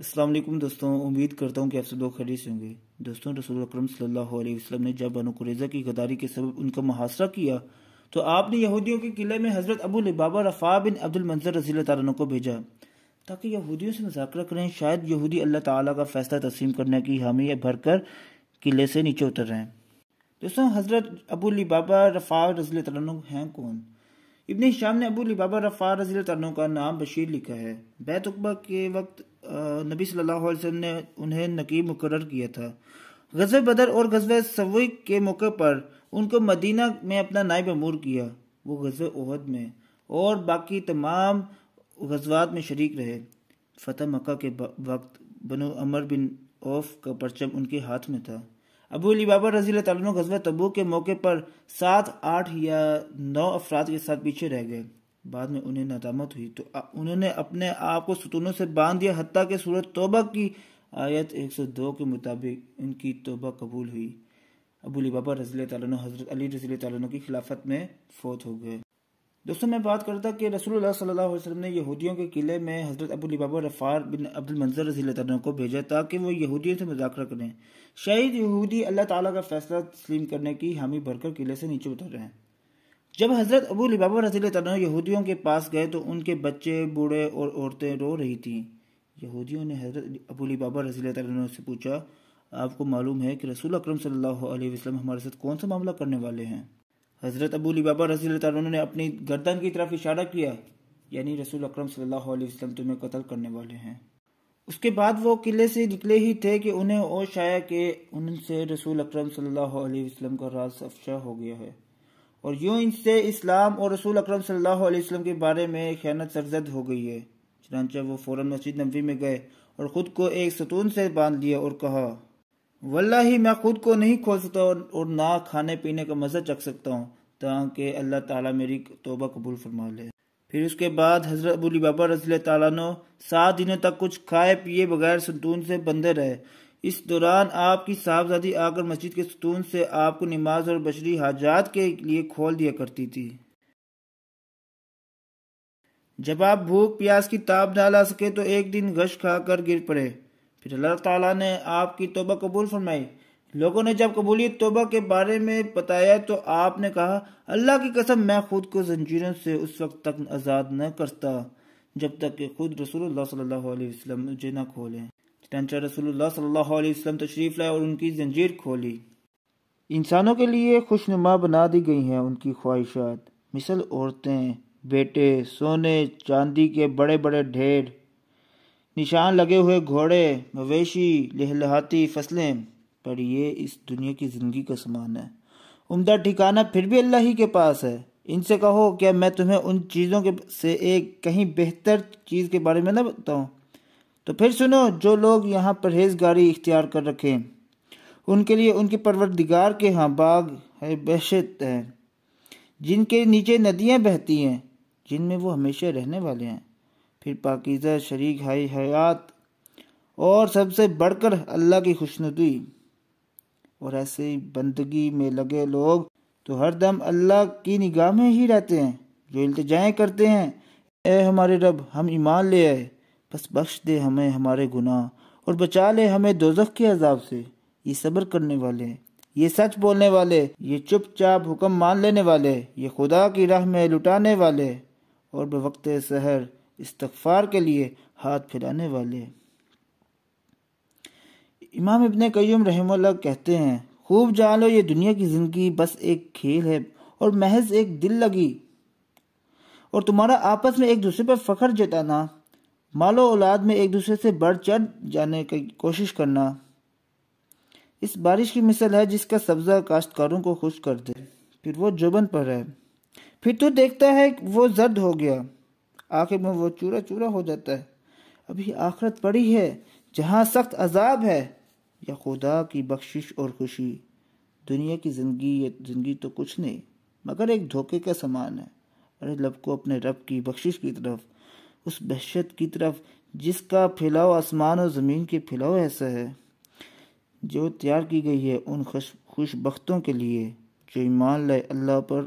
अस्सलाम वालेकुम दोस्तों उम्मीद करता हूँ कि आप सब लोग खरीद होंगे दोस्तों रसूल अक्रम सल्लल्लाहु अलैहि वसल्लम ने जब बनो कुरेजा की गदारी के सबब उनका मुहासरा किया तो आपने यहूदियों के किले में हज़रत अबू लिबाबा रफ़ा बिन अब्दुल मंजर रजील तन को भेजा ताकि यहूदियों से मुजाकरा करें शायद यहूदी अल्लाह ताला का फैसला तस्लीम करने की हामी कर किले से नीचे उतर रहे हैं दोस्तों हज़रत अबू लिबाबा रफ़ा रजील तन हैं कौन इबन शाम ने अबू लिबाबा रफ़ार रजी का नाम बशीर लिखा है बैत के वक्त नबी सल्लल्लाहु अलैहि वसल्लम ने उन्हें नकीब मुकर किया था गजब बदर और गजब सवई के मौके पर उनको मदीना में अपना नायब अमूर किया वो गजब ओहद में और बाकी तमाम गजवात में शरीक रहे फतेह मक्का के वक्त बनो अमर बिन औफ का परचम उनके हाथ में था अबू अली बाबा रजी गजब तबू के मौके पर सात आठ या नौ अफराद के साथ पीछे रह गए बाद में उन्हें नदामत हुई तो उन्होंने अपने आप को सुतूनों से बांध दिया हती के सूरत तोबा की आयत 102 के मुताबिक उनकी तोबा कबूल हुई अबू अली बाबा रजील तजरत अली रजील तुम की खिलाफत में फौत हो गए दोस्तों मैं बात करता कि रसूलुल्लाह सल्लल्लाहु अलैहि वसल्लम ने यहूदियों के किले में हज़रत अबू लिबाबा रफ़ार बिन अब्दुल मंजर रजी तन को भेजा ताकि वो यहूदियों से मुजाकर करें शायद यहूदी अल्लाह ताला का फैसला तस्लीम करने की हामी भरकर किले से नीचे उतर रहे हैं जब हज़रत अबू लिबाबा रजी तन यहूदियों के पास गए तो उनके बच्चे बूढ़े और औरतें रो रही थीं यहूदियों ने हज़रत अबू लिबाबा रजील तन से पूछा आपको मालूम है कि रसूल अक्रम सल्ला वसलम हमारे साथ कौन सा मामला करने वाले हैं हज़रत अबूली बाबा रसी उन्होंने अपनी गर्दन की तरफ इशारा किया यानी रसूल अक्रम सल्लल्लाहु तुम्हें कत्ल करने वाले हैं उसके बाद वो किले से निकले ही थे कि उन्हें होश आया कि उनसे रसूल अक्रम सल्हसम का राज अफशा हो गया है और यूं इनसे इस्लाम और रसूल अक्रम सल्हसम के बारे में ख्यात सरजद हो गई है चनानचा वो फ़ौर मस्जिद नबी में गए और ख़ुद को एक सतून से बांध लिया और कहा वल्ला ही मैं खुद को नहीं खोल सकता और, और ना खाने पीने का मज़ा चख सकता हूँ ताकि अल्लाह ताला मेरी तोबा कबूल फरमा ले फिर उसके बाद हज़रत अबूली बाबा रजील तैनो सात दिनों तक कुछ खाए पिए बगैर सतून से बंधे रहे इस दौरान आपकी साहबजादी आकर मस्जिद के सतून से आपको नमाज और बशरी हाजात के लिए खोल दिया करती थी जब आप भूख प्यास की ताप ना ला सके तो एक दिन गश खाकर गिर पड़े फिर अल्लाह ताला ने आपकी तोबा कबूल फरमाई लोगों ने जब कबूलियत तोबा के बारे में बताया तो आपने कहा अल्लाह की कसम मैं खुद को जंजीरों से उस वक्त तक आज़ाद न करता जब तक कि खुद रसूलुल्लाह सल्लल्लाहु अलैहि वसल्लम मुझे न खोलें चटनचा रसूलुल्लाह सल्लल्लाहु अलैहि वसल्लम तशरीफ़ लाए और उनकी जंजीर खोली इंसानों के लिए खुशनुमा बना दी गई हैं उनकी ख्वाहिशात मिसल औरतें बेटे सोने चांदी के बड़े बड़े ढेर निशान लगे हुए घोड़े मवेशी लहलहाती फसलें पर ये इस दुनिया की ज़िंदगी का सामान है उम्दा ठिकाना फिर भी अल्लाह ही के पास है इनसे कहो क्या मैं तुम्हें उन चीज़ों के से एक कहीं बेहतर चीज़ के बारे में ना बताऊँ तो फिर सुनो जो लोग यहाँ परहेजगारी इख्तियार कर रखें उनके लिए उनके परवरदिगार के यहाँ बाग है बहशत है जिनके नीचे नदियाँ बहती हैं जिनमें वो हमेशा रहने वाले हैं फिर पाकिज़ा शरीक हाय हयात और सबसे बढ़कर अल्लाह की खुशनुदी और ऐसे बंदगी में लगे लोग तो हर दम अल्लाह की निगाह में ही रहते हैं जो इल्तजाएँ करते हैं ए हमारे रब हम ईमान ले आए बस बख्श दे हमें हमारे गुनाह और बचा ले हमें दोजख के अजाब से ये सब्र करने वाले ये सच बोलने वाले ये चुपचाप हुक्म मान लेने वाले ये खुदा की राह में लुटाने वाले और बवक्त सहर इस्तफ़ार के लिए हाथ फैलाने वाले इमाम इबन कयूम रहमल्ला कहते हैं खूब जान लो ये दुनिया की ज़िंदगी बस एक खेल है और महज एक दिल लगी और तुम्हारा आपस में एक दूसरे पर फ़ख्र जताना मालो औलाद में एक दूसरे से बढ़ चढ़ जाने की कोशिश करना इस बारिश की मिसल है जिसका सब्ज़ा काश्तकारों को खुश कर दे फिर वो जुबन पर है फिर तो देखता है वो जर्द हो गया आखिर में वो चूरा चूरा हो जाता है अभी आखरत पड़ी है जहाँ सख्त अजाब है या खुदा की बख्शिश और खुशी दुनिया की ज़िंदगी ज़िंदगी तो कुछ नहीं मगर एक धोखे का सामान है अरे लब को अपने रब की बख्शिश की तरफ उस बहशत की तरफ जिसका फैलाव आसमान और ज़मीन के फैलाव ऐसा है जो तैयार की गई है उन खुश खुशबों के लिए जो ईमान लाए अल्लाह पर